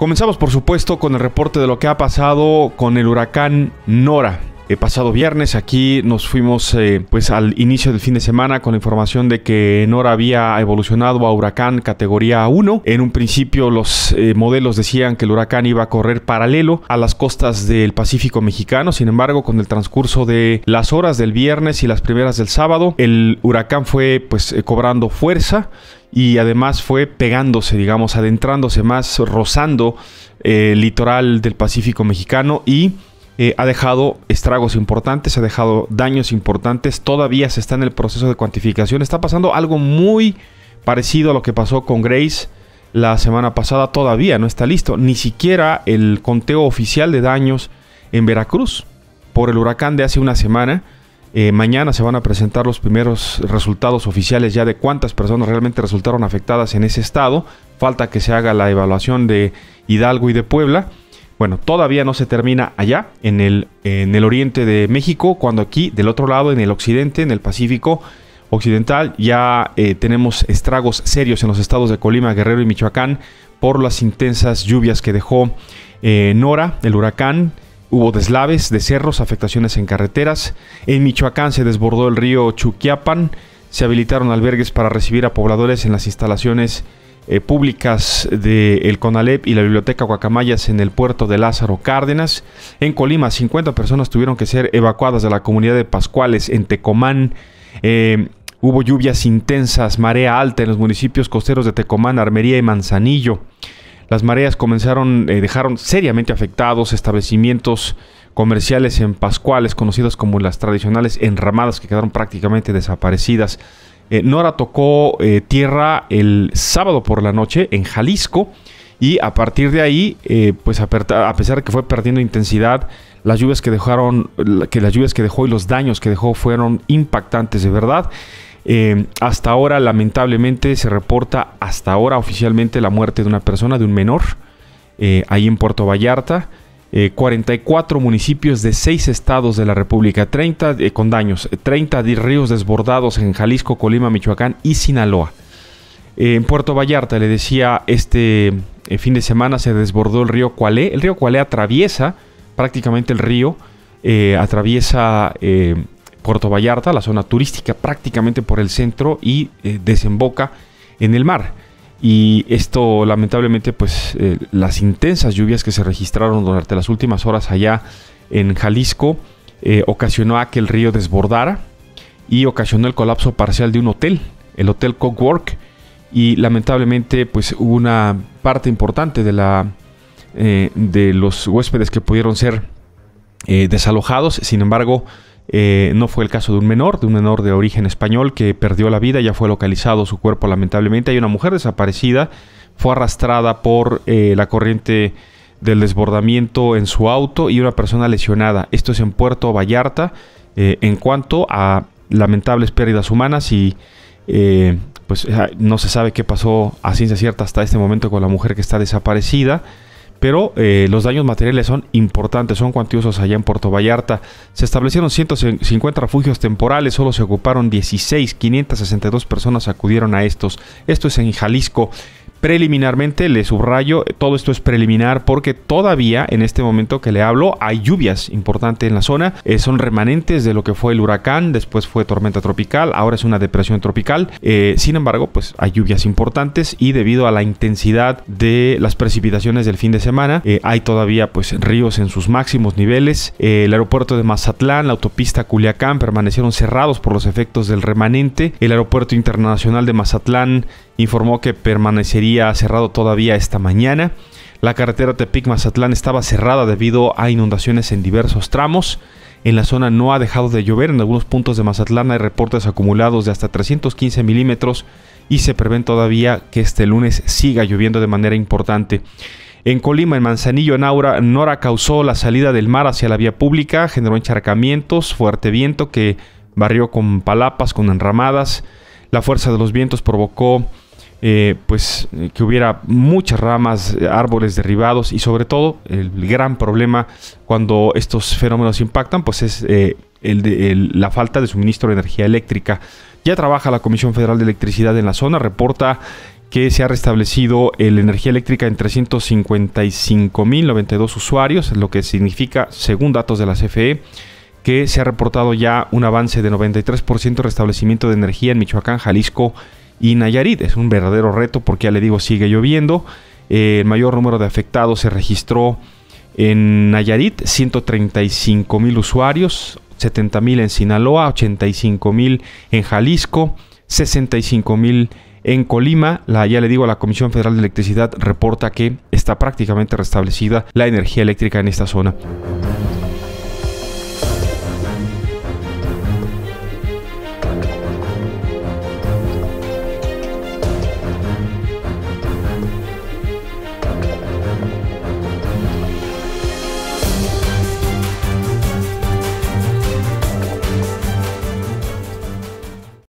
Comenzamos por supuesto con el reporte de lo que ha pasado con el huracán Nora. El pasado viernes aquí nos fuimos eh, pues al inicio del fin de semana con la información de que Nora había evolucionado a huracán categoría 1. En un principio los eh, modelos decían que el huracán iba a correr paralelo a las costas del Pacífico mexicano. Sin embargo, con el transcurso de las horas del viernes y las primeras del sábado, el huracán fue pues eh, cobrando fuerza y además fue pegándose, digamos, adentrándose más, rozando eh, el litoral del Pacífico mexicano y eh, ha dejado estragos importantes, ha dejado daños importantes, todavía se está en el proceso de cuantificación, está pasando algo muy parecido a lo que pasó con Grace la semana pasada, todavía no está listo, ni siquiera el conteo oficial de daños en Veracruz por el huracán de hace una semana eh, mañana se van a presentar los primeros resultados oficiales ya de cuántas personas realmente resultaron afectadas en ese estado. Falta que se haga la evaluación de Hidalgo y de Puebla. Bueno, todavía no se termina allá, en el, en el oriente de México, cuando aquí, del otro lado, en el occidente, en el Pacífico Occidental, ya eh, tenemos estragos serios en los estados de Colima, Guerrero y Michoacán por las intensas lluvias que dejó eh, Nora, el huracán. Hubo deslaves de cerros, afectaciones en carreteras. En Michoacán se desbordó el río Chuquiapan. Se habilitaron albergues para recibir a pobladores en las instalaciones eh, públicas del el CONALEP y la Biblioteca Guacamayas en el puerto de Lázaro Cárdenas. En Colima, 50 personas tuvieron que ser evacuadas de la comunidad de Pascuales en Tecomán. Eh, hubo lluvias intensas, marea alta en los municipios costeros de Tecomán, Armería y Manzanillo. Las mareas comenzaron, eh, dejaron seriamente afectados establecimientos comerciales en Pascuales, conocidos como las tradicionales enramadas, que quedaron prácticamente desaparecidas. Eh, Nora tocó eh, tierra el sábado por la noche en Jalisco y a partir de ahí, pues a, pesar de que fue perdiendo intensidad, las lluvias que dejaron, que las lluvias que dejó y los daños que dejó fueron impactantes de verdad. Eh, hasta ahora, lamentablemente, se reporta hasta ahora oficialmente la muerte de una persona, de un menor, eh, ahí en Puerto Vallarta. 44 eh, municipios de 6 estados de la República, 30 con daños, 30 ríos desbordados en Jalisco, Colima, Michoacán y Sinaloa. en Puerto Vallarta, le decía, este fin de semana se desbordó el río Cualé. El río Cualé atraviesa prácticamente el río, atraviesa Puerto Vallarta, la zona turística prácticamente por el centro y eh, desemboca en el mar. Y esto lamentablemente pues eh, las intensas lluvias que se registraron durante las últimas horas allá en Jalisco eh, ocasionó a que el río desbordara y ocasionó el colapso parcial de un hotel, el Hotel Cockwork. Y lamentablemente pues hubo una parte importante de, la, de los huéspedes que pudieron ser desalojados. Sin embargo, eh, no fue el caso de un menor, de un menor de origen español que perdió la vida, ya fue localizado su cuerpo lamentablemente. Hay una mujer desaparecida, fue arrastrada por eh, la corriente del desbordamiento en su auto y una persona lesionada. Esto es en Puerto Vallarta. Eh, en cuanto a lamentables pérdidas humanas y pues ah, no se sabe qué pasó a ciencia cierta hasta este momento con la mujer que está desaparecida pero eh, los daños materiales son importantes, son cuantiosos allá en Puerto Vallarta. Se establecieron 150 refugios temporales, solo se ocuparon 16, 562 personas acudieron a estos. Esto es en Jalisco. Preliminarmente, le subrayo, todo esto es preliminar porque todavía en este momento que le hablo hay lluvias importantes en la zona. Eh, son remanentes de lo que fue el huracán, después fue tormenta tropical, ahora es una depresión tropical. Eh, sin embargo, pues hay lluvias importantes y debido a la intensidad de las precipitaciones del fin de semana, eh, hay todavía pues ríos en sus máximos niveles. el aeropuerto de Mazatlán, la autopista Culiacán permanecieron cerrados por los efectos del remanente. El aeropuerto internacional de Mazatlán informó que permanecería cerrado todavía esta mañana. La carretera Tepic-Mazatlán estaba cerrada debido a inundaciones en diversos tramos. En la zona no ha dejado de llover, en algunos puntos de Mazatlán hay reportes acumulados de hasta 315 milímetros y se prevén todavía que este lunes siga lloviendo de manera importante. En Colima, en Manzanillo, en Aura, Nora causó la salida del mar hacia la vía pública, generó encharcamientos, fuerte viento que barrió con palapas, con enramadas. La fuerza de los vientos provocó eh, pues eh, que hubiera muchas ramas, eh, árboles derribados y sobre todo el gran problema cuando estos fenómenos impactan pues es el de, la falta de suministro de energía eléctrica. Ya trabaja la Comisión Federal de Electricidad en la zona, reporta que se ha restablecido la energía eléctrica en 355.092 usuarios, lo que significa, según datos de la CFE, que se ha reportado ya un avance de 93% restablecimiento de energía en Michoacán, Jalisco y Nayarit. Es un verdadero reto porque ya le digo, sigue lloviendo. Eh, el mayor número de afectados se registró en Nayarit, 135 mil usuarios, 70 mil en Sinaloa, 85 mil en Jalisco, 65 mil en Colima, la, ya le digo, a la Comisión Federal de Electricidad reporta que está prácticamente restablecida la energía eléctrica en esta zona.